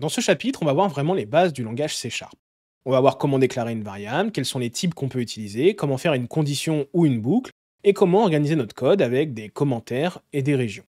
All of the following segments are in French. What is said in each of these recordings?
Dans ce chapitre, on va voir vraiment les bases du langage C Sharp. On va voir comment déclarer une variable, quels sont les types qu'on peut utiliser, comment faire une condition ou une boucle, et comment organiser notre code avec des commentaires et des régions.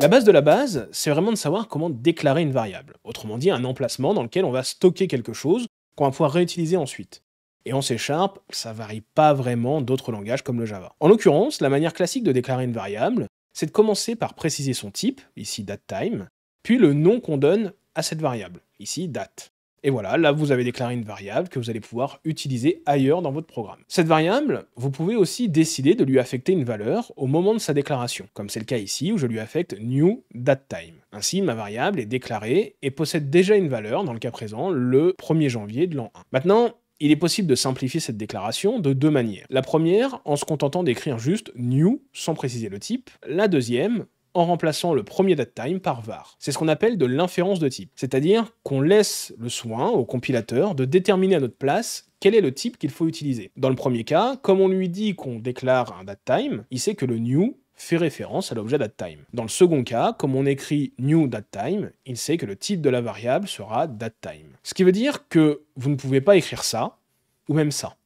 La base de la base, c'est vraiment de savoir comment déclarer une variable, autrement dit un emplacement dans lequel on va stocker quelque chose qu'on va pouvoir réutiliser ensuite. Et en C Sharp, ça varie pas vraiment d'autres langages comme le Java. En l'occurrence, la manière classique de déclarer une variable, c'est de commencer par préciser son type, ici DateTime, puis le nom qu'on donne à cette variable, ici date. Et voilà, là vous avez déclaré une variable que vous allez pouvoir utiliser ailleurs dans votre programme. Cette variable, vous pouvez aussi décider de lui affecter une valeur au moment de sa déclaration, comme c'est le cas ici où je lui affecte new datetime. Ainsi, ma variable est déclarée et possède déjà une valeur, dans le cas présent, le 1er janvier de l'an 1. Maintenant, il est possible de simplifier cette déclaration de deux manières. La première, en se contentant d'écrire juste new sans préciser le type. La deuxième, en remplaçant le premier datetime par var. C'est ce qu'on appelle de l'inférence de type, c'est-à-dire qu'on laisse le soin au compilateur de déterminer à notre place quel est le type qu'il faut utiliser. Dans le premier cas, comme on lui dit qu'on déclare un datetime, il sait que le new fait référence à l'objet datetime. Dans le second cas, comme on écrit new datetime, il sait que le type de la variable sera datetime. Ce qui veut dire que vous ne pouvez pas écrire ça, ou même ça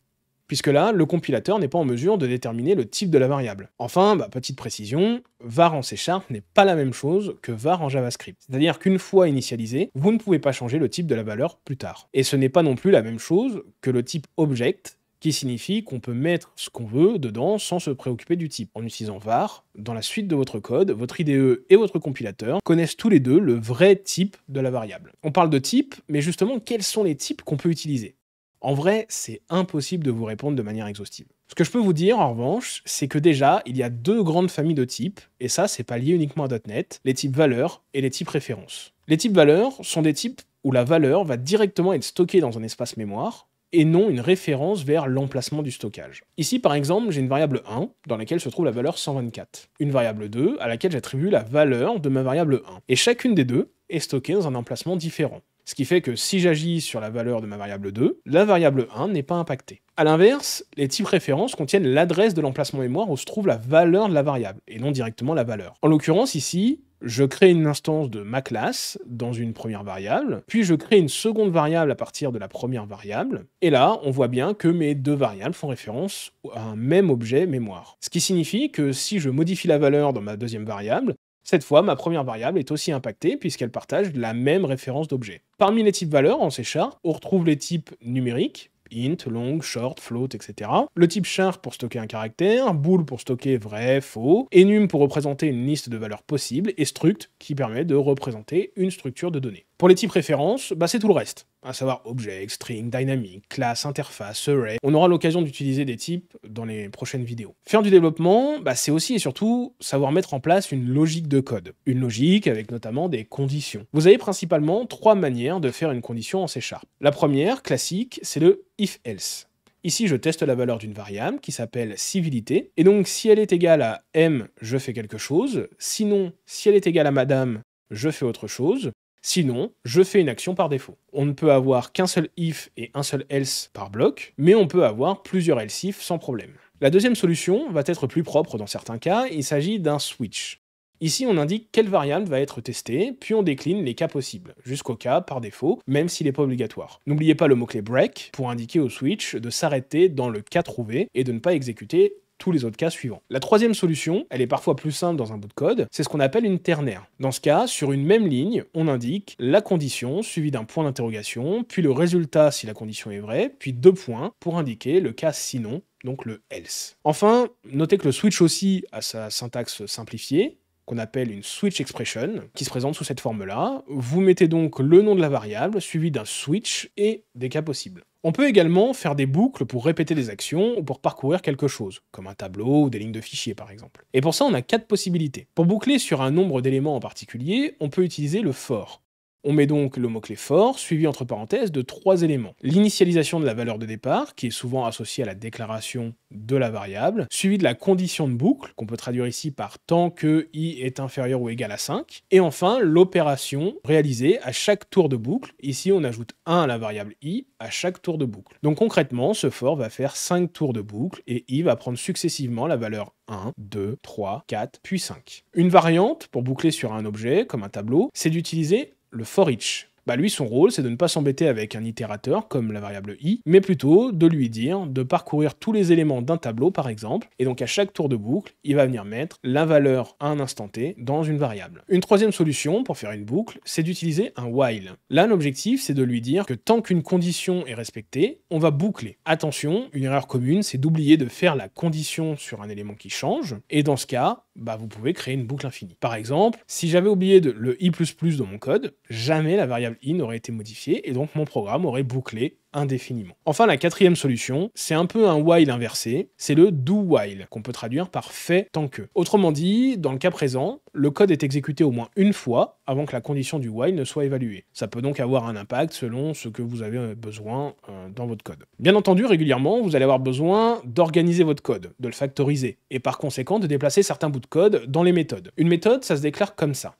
puisque là, le compilateur n'est pas en mesure de déterminer le type de la variable. Enfin, bah, petite précision, var en C n'est pas la même chose que var en JavaScript. C'est-à-dire qu'une fois initialisé, vous ne pouvez pas changer le type de la valeur plus tard. Et ce n'est pas non plus la même chose que le type object, qui signifie qu'on peut mettre ce qu'on veut dedans sans se préoccuper du type. En utilisant var, dans la suite de votre code, votre IDE et votre compilateur connaissent tous les deux le vrai type de la variable. On parle de type, mais justement, quels sont les types qu'on peut utiliser en vrai, c'est impossible de vous répondre de manière exhaustive. Ce que je peux vous dire, en revanche, c'est que déjà, il y a deux grandes familles de types, et ça, c'est pas lié uniquement à .NET, les types valeurs et les types références. Les types valeurs sont des types où la valeur va directement être stockée dans un espace mémoire, et non une référence vers l'emplacement du stockage. Ici, par exemple, j'ai une variable 1 dans laquelle se trouve la valeur 124, une variable 2 à laquelle j'attribue la valeur de ma variable 1, et chacune des deux est stockée dans un emplacement différent. Ce qui fait que si j'agis sur la valeur de ma variable 2, la variable 1 n'est pas impactée. A l'inverse, les types références contiennent l'adresse de l'emplacement mémoire où se trouve la valeur de la variable, et non directement la valeur. En l'occurrence ici, je crée une instance de ma classe dans une première variable, puis je crée une seconde variable à partir de la première variable, et là, on voit bien que mes deux variables font référence à un même objet mémoire. Ce qui signifie que si je modifie la valeur dans ma deuxième variable, cette fois, ma première variable est aussi impactée puisqu'elle partage la même référence d'objet. Parmi les types valeurs en C on retrouve les types numériques, int, long, short, float, etc. Le type char pour stocker un caractère, bool pour stocker vrai, faux, enum pour représenter une liste de valeurs possibles, et struct qui permet de représenter une structure de données. Pour les types références, bah, c'est tout le reste, à savoir objet, string, dynamic, classe, interface, array. On aura l'occasion d'utiliser des types dans les prochaines vidéos. Faire du développement, bah, c'est aussi et surtout savoir mettre en place une logique de code. Une logique avec notamment des conditions. Vous avez principalement trois manières de faire une condition en C La première, classique, c'est le if-else. Ici, je teste la valeur d'une variable qui s'appelle civilité. Et donc, si elle est égale à m, je fais quelque chose. Sinon, si elle est égale à madame, je fais autre chose. Sinon, je fais une action par défaut. On ne peut avoir qu'un seul if et un seul else par bloc, mais on peut avoir plusieurs else if sans problème. La deuxième solution va être plus propre dans certains cas, il s'agit d'un switch. Ici, on indique quelle variable va être testée, puis on décline les cas possibles, jusqu'au cas par défaut, même s'il n'est pas obligatoire. N'oubliez pas le mot-clé break pour indiquer au switch de s'arrêter dans le cas trouvé et de ne pas exécuter tous les autres cas suivants. La troisième solution, elle est parfois plus simple dans un bout de code, c'est ce qu'on appelle une ternaire. Dans ce cas, sur une même ligne, on indique la condition suivie d'un point d'interrogation, puis le résultat si la condition est vraie, puis deux points pour indiquer le cas sinon, donc le else. Enfin, notez que le switch aussi a sa syntaxe simplifiée, qu'on appelle une switch expression, qui se présente sous cette forme-là. Vous mettez donc le nom de la variable, suivi d'un switch et des cas possibles. On peut également faire des boucles pour répéter des actions ou pour parcourir quelque chose, comme un tableau ou des lignes de fichiers par exemple. Et pour ça, on a quatre possibilités. Pour boucler sur un nombre d'éléments en particulier, on peut utiliser le for. On met donc le mot-clé fort, suivi entre parenthèses de trois éléments. L'initialisation de la valeur de départ, qui est souvent associée à la déclaration de la variable, suivi de la condition de boucle, qu'on peut traduire ici par tant que i est inférieur ou égal à 5, et enfin l'opération réalisée à chaque tour de boucle. Ici, on ajoute 1 à la variable i à chaque tour de boucle. Donc concrètement, ce for va faire 5 tours de boucle et i va prendre successivement la valeur 1, 2, 3, 4, puis 5. Une variante pour boucler sur un objet, comme un tableau, c'est d'utiliser le for each. Bah lui, son rôle, c'est de ne pas s'embêter avec un itérateur comme la variable i, mais plutôt de lui dire de parcourir tous les éléments d'un tableau, par exemple, et donc à chaque tour de boucle, il va venir mettre la valeur à un instant t dans une variable. Une troisième solution pour faire une boucle, c'est d'utiliser un while. Là, l'objectif, c'est de lui dire que tant qu'une condition est respectée, on va boucler. Attention, une erreur commune, c'est d'oublier de faire la condition sur un élément qui change, et dans ce cas, bah, vous pouvez créer une boucle infinie. Par exemple, si j'avais oublié le i++ dans mon code, jamais la variable i n'aurait été modifiée et donc mon programme aurait bouclé indéfiniment. Enfin, la quatrième solution, c'est un peu un while inversé, c'est le do while, qu'on peut traduire par fait tant que. Autrement dit, dans le cas présent, le code est exécuté au moins une fois avant que la condition du while ne soit évaluée. Ça peut donc avoir un impact selon ce que vous avez euh, besoin euh, dans votre code. Bien entendu, régulièrement, vous allez avoir besoin d'organiser votre code, de le factoriser, et par conséquent de déplacer certains bouts de code dans les méthodes. Une méthode, ça se déclare comme ça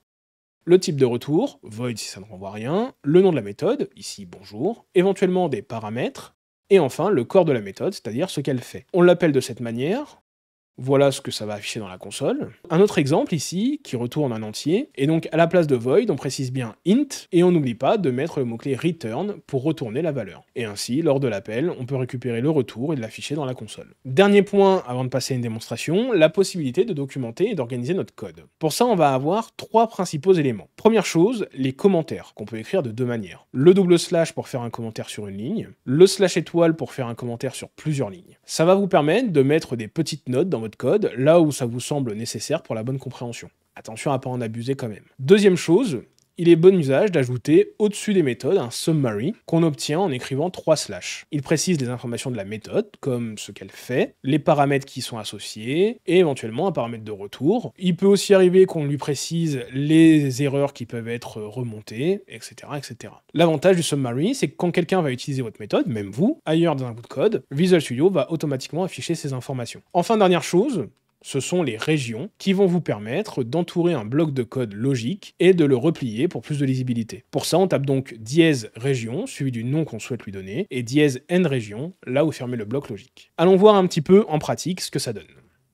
le type de retour, void si ça ne renvoie rien, le nom de la méthode, ici bonjour, éventuellement des paramètres, et enfin le corps de la méthode, c'est-à-dire ce qu'elle fait. On l'appelle de cette manière, voilà ce que ça va afficher dans la console. Un autre exemple ici, qui retourne un entier, et donc à la place de void, on précise bien int, et on n'oublie pas de mettre le mot-clé return pour retourner la valeur. Et ainsi, lors de l'appel, on peut récupérer le retour et l'afficher dans la console. Dernier point avant de passer à une démonstration, la possibilité de documenter et d'organiser notre code. Pour ça, on va avoir trois principaux éléments. Première chose, les commentaires, qu'on peut écrire de deux manières. Le double slash pour faire un commentaire sur une ligne, le slash étoile pour faire un commentaire sur plusieurs lignes. Ça va vous permettre de mettre des petites notes dans votre code, là où ça vous semble nécessaire pour la bonne compréhension. Attention à ne pas en abuser quand même. Deuxième chose, il est bon usage d'ajouter au-dessus des méthodes un summary qu'on obtient en écrivant trois slash. Il précise les informations de la méthode, comme ce qu'elle fait, les paramètres qui y sont associés, et éventuellement un paramètre de retour. Il peut aussi arriver qu'on lui précise les erreurs qui peuvent être remontées, etc. etc. L'avantage du summary, c'est que quand quelqu'un va utiliser votre méthode, même vous, ailleurs dans un bout de code, Visual Studio va automatiquement afficher ces informations. Enfin, dernière chose, ce sont les régions qui vont vous permettre d'entourer un bloc de code logique et de le replier pour plus de lisibilité. Pour ça, on tape donc dièse région, suivi du nom qu'on souhaite lui donner, et dièse n région, là où fermer le bloc logique. Allons voir un petit peu en pratique ce que ça donne.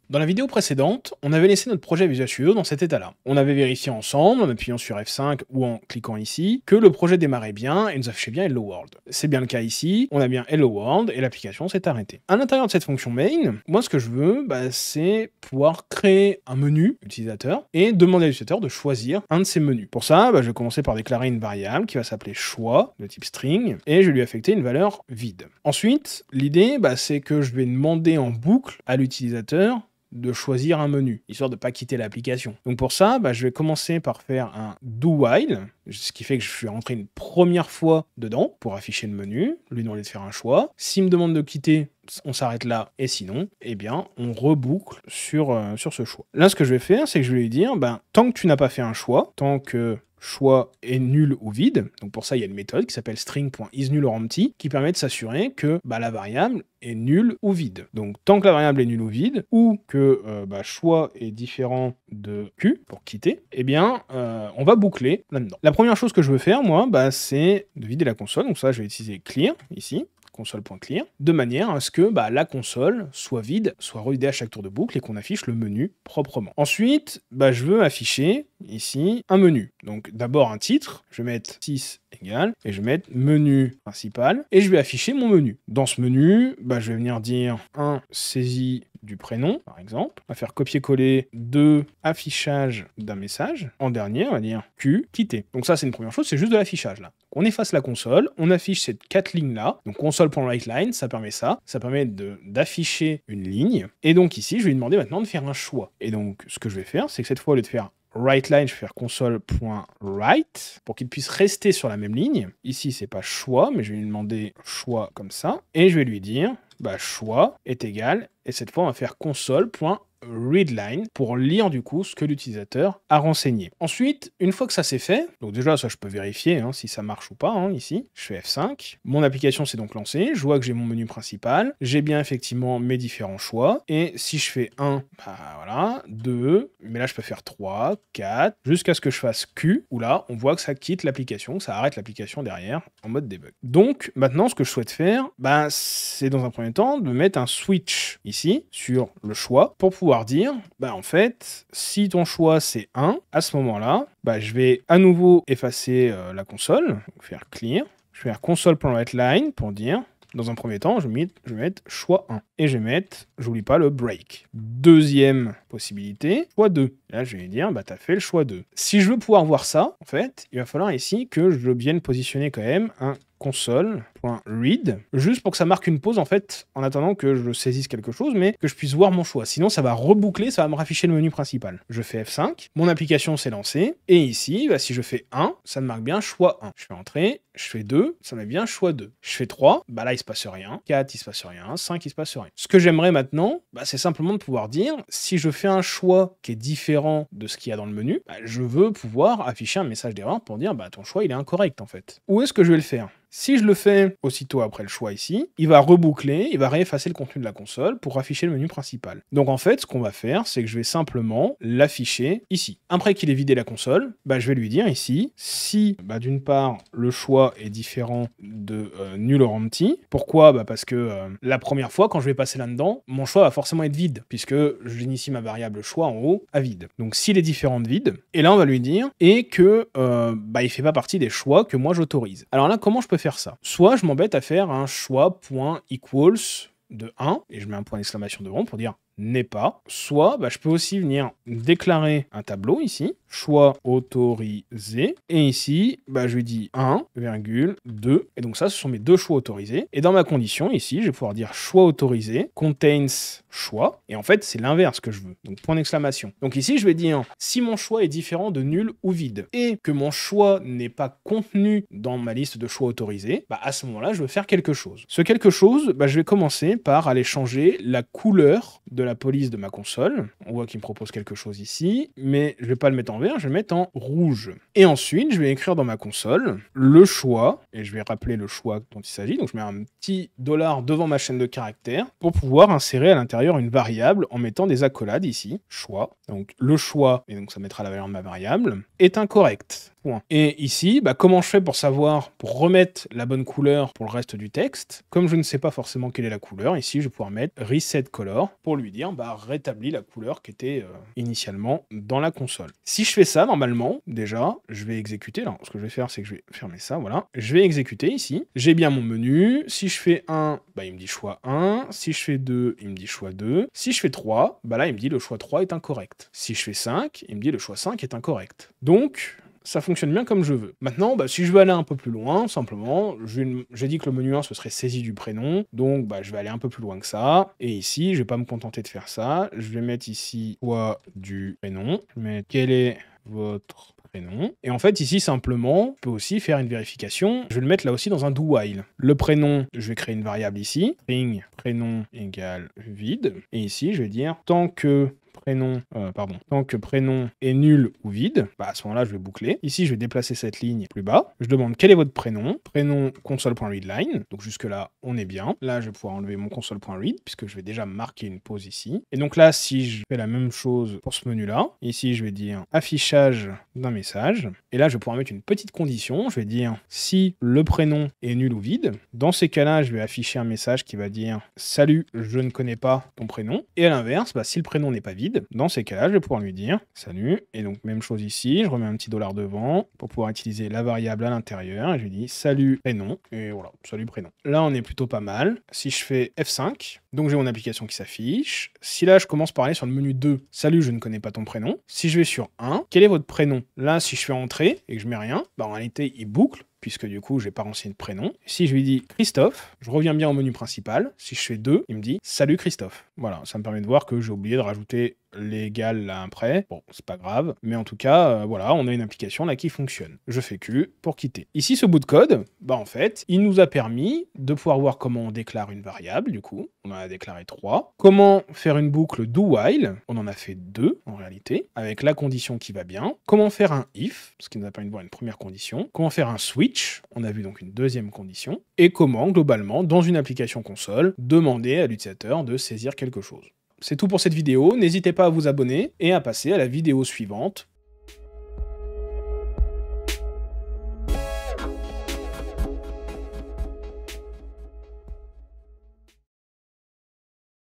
Dans la vidéo précédente, on avait laissé notre projet Visual Studio dans cet état-là. On avait vérifié ensemble, en appuyant sur F5 ou en cliquant ici, que le projet démarrait bien et nous affichait bien Hello World. C'est bien le cas ici, on a bien Hello World et l'application s'est arrêtée. À l'intérieur de cette fonction main, moi ce que je veux, bah, c'est pouvoir créer un menu utilisateur et demander à l'utilisateur de choisir un de ces menus. Pour ça, bah, je vais commencer par déclarer une variable qui va s'appeler choix de type string et je vais lui affecter une valeur vide. Ensuite, l'idée, bah, c'est que je vais demander en boucle à l'utilisateur de choisir un menu, histoire de ne pas quitter l'application. Donc pour ça, bah, je vais commencer par faire un do while, ce qui fait que je suis rentré une première fois dedans pour afficher le menu, lui demander de faire un choix. S'il me demande de quitter, on s'arrête là, et sinon, eh bien, on reboucle sur, euh, sur ce choix. Là, ce que je vais faire, c'est que je vais lui dire, ben, tant que tu n'as pas fait un choix, tant que choix est nul ou vide. Donc pour ça, il y a une méthode qui s'appelle string.isNull or empty qui permet de s'assurer que bah, la variable est nulle ou vide. Donc tant que la variable est nulle ou vide, ou que euh, bah, choix est différent de Q pour quitter, eh bien euh, on va boucler là-dedans. La première chose que je veux faire, moi, bah, c'est de vider la console. Donc ça, je vais utiliser clear ici console.clear, de manière à ce que bah, la console soit vide, soit revidée à chaque tour de boucle et qu'on affiche le menu proprement. Ensuite, bah, je veux afficher ici un menu. Donc d'abord un titre, je vais mettre 6 égal et je vais mettre menu principal, et je vais afficher mon menu. Dans ce menu, bah, je vais venir dire 1 saisie du prénom, par exemple. On va faire copier-coller deux affichages d'un message. En dernier, on va dire Q, quitter. Donc ça, c'est une première chose, c'est juste de l'affichage là. On efface la console, on affiche cette quatre lignes-là. Donc console.writeLine, ça permet ça. Ça permet d'afficher une ligne. Et donc ici, je vais lui demander maintenant de faire un choix. Et donc, ce que je vais faire, c'est que cette fois, au lieu de faire writeline je vais faire console.write pour qu'il puisse rester sur la même ligne. Ici, c'est pas choix, mais je vais lui demander choix comme ça. Et je vais lui dire bah, choix est égal, et cette fois on va faire console readline pour lire du coup ce que l'utilisateur a renseigné. Ensuite, une fois que ça c'est fait, donc déjà ça je peux vérifier hein, si ça marche ou pas hein, ici, je fais F5, mon application s'est donc lancée, je vois que j'ai mon menu principal, j'ai bien effectivement mes différents choix, et si je fais 1, bah voilà, 2, mais là je peux faire 3, 4, jusqu'à ce que je fasse Q, où là on voit que ça quitte l'application, ça arrête l'application derrière en mode debug. Donc maintenant ce que je souhaite faire, bah, c'est dans un premier temps de mettre un switch ici sur le choix pour pouvoir dire, bah en fait, si ton choix c'est 1, à ce moment-là, bah je vais à nouveau effacer euh, la console, faire clear, je vais faire console.writeline pour dire, dans un premier temps, je vais, mettre, je vais choix 1. Et je vais mettre, j'oublie pas, le break. Deuxième possibilité, choix 2. Là, je vais dire, bah, t'as fait le choix 2. Si je veux pouvoir voir ça, en fait, il va falloir ici que je vienne positionner quand même un console read, juste pour que ça marque une pause en fait, en attendant que je saisisse quelque chose, mais que je puisse voir mon choix. Sinon, ça va reboucler, ça va me rafficher le menu principal. Je fais F5, mon application s'est lancée, et ici, bah, si je fais 1, ça me marque bien choix 1. Je fais entrer je fais 2, ça me marque bien choix 2. Je fais 3, bah là, il se passe rien. 4, il se passe rien. 5, il se passe rien. Ce que j'aimerais maintenant, bah, c'est simplement de pouvoir dire, si je fais un choix qui est différent de ce qu'il y a dans le menu, bah, je veux pouvoir afficher un message d'erreur pour dire, bah, ton choix, il est incorrect, en fait. Où est-ce que je vais le faire si je le fais aussitôt après le choix ici, il va reboucler, il va réeffacer le contenu de la console pour afficher le menu principal. Donc en fait, ce qu'on va faire, c'est que je vais simplement l'afficher ici. Après qu'il ait vidé la console, bah, je vais lui dire ici, si bah, d'une part le choix est différent de euh, nul or empty, pourquoi bah, Parce que euh, la première fois, quand je vais passer là-dedans, mon choix va forcément être vide, puisque j'initie ma variable choix en haut à vide. Donc s'il est différent de vide, et là on va lui dire, et que euh, bah, il fait pas partie des choix que moi j'autorise. Alors là, comment je peux faire ça Soit je bête m'embête à faire un choix point equals de 1, et je mets un point d'exclamation devant pour dire n'est pas. Soit bah, je peux aussi venir déclarer un tableau ici, choix autorisé, et ici bah, je lui dis 1,2, et donc ça ce sont mes deux choix autorisés. Et dans ma condition ici, je vais pouvoir dire choix autorisé, contains choix, et en fait c'est l'inverse que je veux, donc point d'exclamation. Donc ici je vais dire si mon choix est différent de nul ou vide, et que mon choix n'est pas contenu dans ma liste de choix autorisés, bah, à ce moment-là je veux faire quelque chose. Ce quelque chose, bah, je vais commencer par aller changer la couleur de police de ma console. On voit qu'il me propose quelque chose ici, mais je vais pas le mettre en vert, je vais le mettre en rouge. Et ensuite, je vais écrire dans ma console le choix, et je vais rappeler le choix dont il s'agit. Donc je mets un petit dollar devant ma chaîne de caractères pour pouvoir insérer à l'intérieur une variable en mettant des accolades ici, choix. Donc le choix, et donc ça mettra la valeur de ma variable, est incorrect. Et ici, bah, comment je fais pour savoir, pour remettre la bonne couleur pour le reste du texte Comme je ne sais pas forcément quelle est la couleur, ici, je vais pouvoir mettre reset color pour lui dire, bah, rétablis la couleur qui était euh, initialement dans la console. Si je fais ça, normalement, déjà, je vais exécuter. Alors, ce que je vais faire, c'est que je vais fermer ça, voilà. Je vais exécuter ici. J'ai bien mon menu. Si je fais 1, bah, il me dit choix 1. Si je fais 2, il me dit choix 2. Si je fais 3, bah là, il me dit le choix 3 est incorrect. Si je fais 5, il me dit le choix 5 est incorrect. Donc, ça fonctionne bien comme je veux. Maintenant, bah, si je veux aller un peu plus loin, simplement, j'ai dit que le menu 1, ce serait saisi du prénom, donc bah, je vais aller un peu plus loin que ça. Et ici, je ne vais pas me contenter de faire ça, je vais mettre ici quoi du prénom, je vais mettre quel est votre prénom. Et en fait, ici, simplement, je peux aussi faire une vérification. Je vais le mettre là aussi dans un do while. Le prénom, je vais créer une variable ici. String prénom égale vide. Et ici, je vais dire tant que prénom, euh, pardon, tant que prénom est nul ou vide, bah, à ce moment-là, je vais boucler. Ici, je vais déplacer cette ligne plus bas. Je demande quel est votre prénom, prénom console.readline. Donc jusque-là, on est bien. Là, je vais pouvoir enlever mon console.read puisque je vais déjà marquer une pause ici. Et donc là, si je fais la même chose pour ce menu-là, ici, je vais dire affichage d'un message. Et là, je vais pouvoir mettre une petite condition. Je vais dire si le prénom est nul ou vide. Dans ces cas-là, je vais afficher un message qui va dire salut, je ne connais pas ton prénom. Et à l'inverse, bah, si le prénom n'est pas vide, dans ces cas-là, je vais pouvoir lui dire salut. Et donc, même chose ici, je remets un petit dollar devant pour pouvoir utiliser la variable à l'intérieur. je lui dis salut prénom. Et voilà, salut prénom. Là, on est plutôt pas mal. Si je fais F5, donc j'ai mon application qui s'affiche. Si là, je commence par aller sur le menu 2, salut, je ne connais pas ton prénom. Si je vais sur 1, quel est votre prénom Là, si je fais entrer et que je mets rien, bah, en réalité, il boucle puisque du coup, j'ai pas renseigné de prénom. Si je lui dis Christophe, je reviens bien au menu principal. Si je fais deux, il me dit Salut Christophe. Voilà, ça me permet de voir que j'ai oublié de rajouter légal un prêt, Bon, c'est pas grave. Mais en tout cas, euh, voilà, on a une application là qui fonctionne. Je fais Q pour quitter. Ici, ce bout de code, bah en fait, il nous a permis de pouvoir voir comment on déclare une variable, du coup. On en a déclaré trois. Comment faire une boucle do while. On en a fait deux, en réalité, avec la condition qui va bien. Comment faire un if, ce qui nous a permis de voir une première condition. Comment faire un switch. On a vu donc une deuxième condition. Et comment, globalement, dans une application console, demander à l'utilisateur de saisir quelque chose. C'est tout pour cette vidéo, n'hésitez pas à vous abonner et à passer à la vidéo suivante